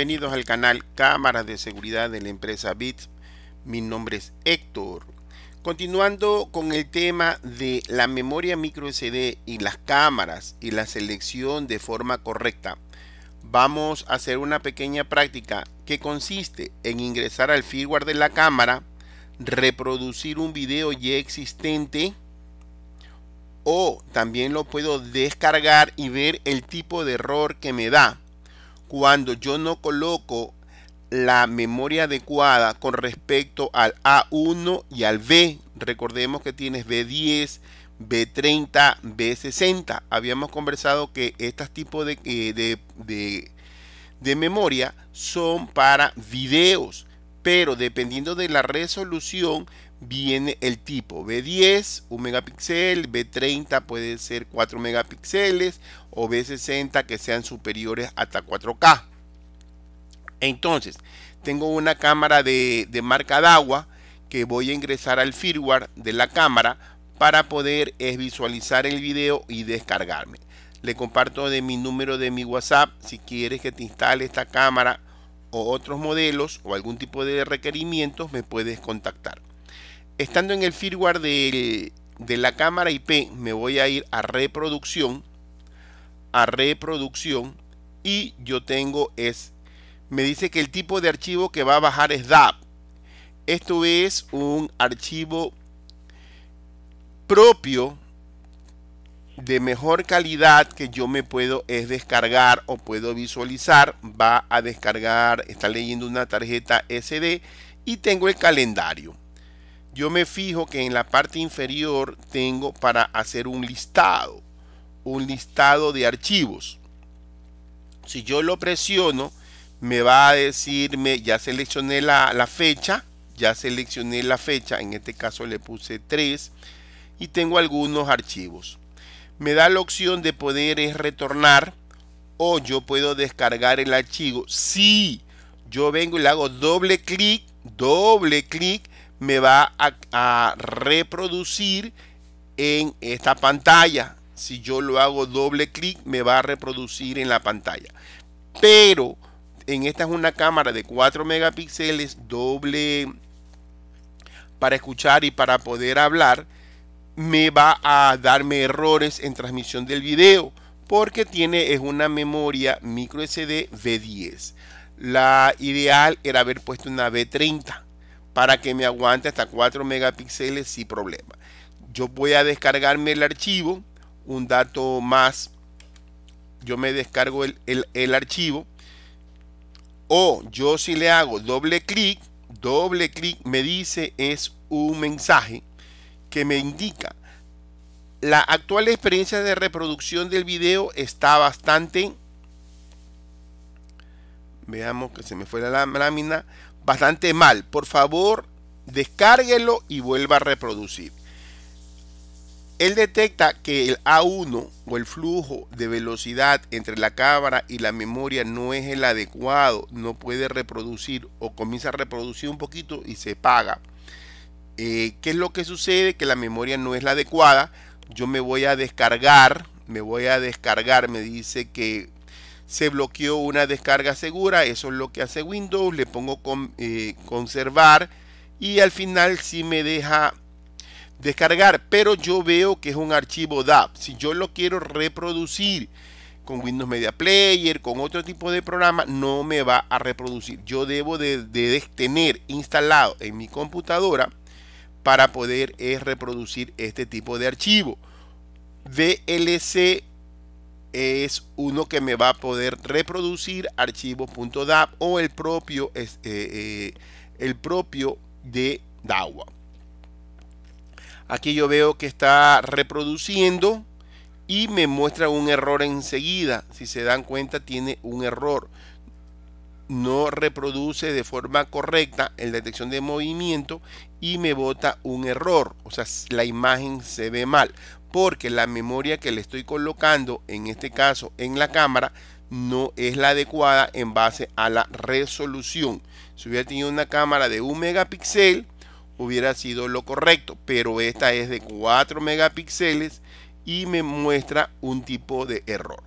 Bienvenidos al canal Cámaras de Seguridad de la empresa BITS. Mi nombre es Héctor. Continuando con el tema de la memoria micro SD y las cámaras y la selección de forma correcta, vamos a hacer una pequeña práctica que consiste en ingresar al firmware de la cámara, reproducir un video ya existente o también lo puedo descargar y ver el tipo de error que me da cuando yo no coloco la memoria adecuada con respecto al A1 y al B. Recordemos que tienes B10, B30, B60. Habíamos conversado que estos tipos eh, de, de, de memoria son para videos pero dependiendo de la resolución viene el tipo B10 1 megapíxel, B30 puede ser 4 megapíxeles o B60 que sean superiores hasta 4K. Entonces, tengo una cámara de, de marca que voy a ingresar al firmware de la cámara para poder eh, visualizar el video y descargarme. Le comparto de mi número de mi WhatsApp si quieres que te instale esta cámara o otros modelos o algún tipo de requerimientos me puedes contactar. Estando en el firmware de, de la cámara IP me voy a ir a reproducción, a reproducción y yo tengo es, me dice que el tipo de archivo que va a bajar es DAB. Esto es un archivo propio de mejor calidad que yo me puedo es descargar o puedo visualizar. Va a descargar, está leyendo una tarjeta SD y tengo el calendario. Yo me fijo que en la parte inferior tengo para hacer un listado, un listado de archivos. Si yo lo presiono, me va a decirme, ya seleccioné la, fecha, ya seleccioné la fecha, en este caso le puse 3 y tengo algunos archivos me da la opción de poder es retornar o yo puedo descargar el archivo. Si yo vengo y le hago doble clic, doble clic, me va a, a reproducir en esta pantalla. Si yo lo hago doble clic, me va a reproducir en la pantalla. Pero en esta es una cámara de 4 megapíxeles doble para escuchar y para poder hablar me va a darme errores en transmisión del video porque tiene es una memoria micro SD V10. La ideal era haber puesto una V30 para que me aguante hasta 4 megapíxeles sin problema. Yo voy a descargarme el archivo, un dato más, yo me descargo el archivo o yo si le hago doble clic, doble clic me dice es un mensaje que me indica la actual experiencia de reproducción del video está bastante veamos que se me fue la lámina bastante mal por favor descárguelo y vuelva a reproducir él detecta que el A1 o el flujo de velocidad entre la cámara y la memoria no es el adecuado, no puede reproducir o comienza a reproducir un poquito y se paga. Eh, ¿qué es lo que sucede? Que la memoria no es la adecuada. Yo me voy a descargar, me voy a descargar, me dice que se bloqueó una descarga segura, eso es lo que hace Windows, le pongo con, eh, conservar y al final sí me deja descargar, pero yo veo que es un archivo DAP. Si yo lo quiero reproducir con Windows Media Player, con otro tipo de programa, no me va a reproducir. Yo debo de tener instalado en mi computadora para poder es eh, reproducir este tipo de archivo. dlc es uno que me va a poder reproducir .dab o el propio, eh, eh, el propio de DAWA. Aquí yo veo que está reproduciendo y me muestra un error enseguida. Si se dan cuenta tiene un error no reproduce de forma correcta en detección de movimiento y me bota un error, o sea, la imagen se ve mal, porque la memoria que le estoy colocando, en este caso en la cámara, no es la adecuada en base a la resolución. Si hubiera tenido una cámara de un megapíxel, hubiera sido lo correcto, pero esta es de 4 megapíxeles y me muestra un tipo de error.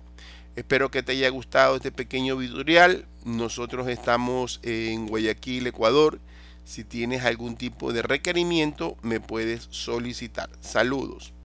Espero que te haya gustado este pequeño tutorial. Nosotros estamos en Guayaquil, Ecuador. Si tienes algún tipo de requerimiento, me puedes solicitar. Saludos.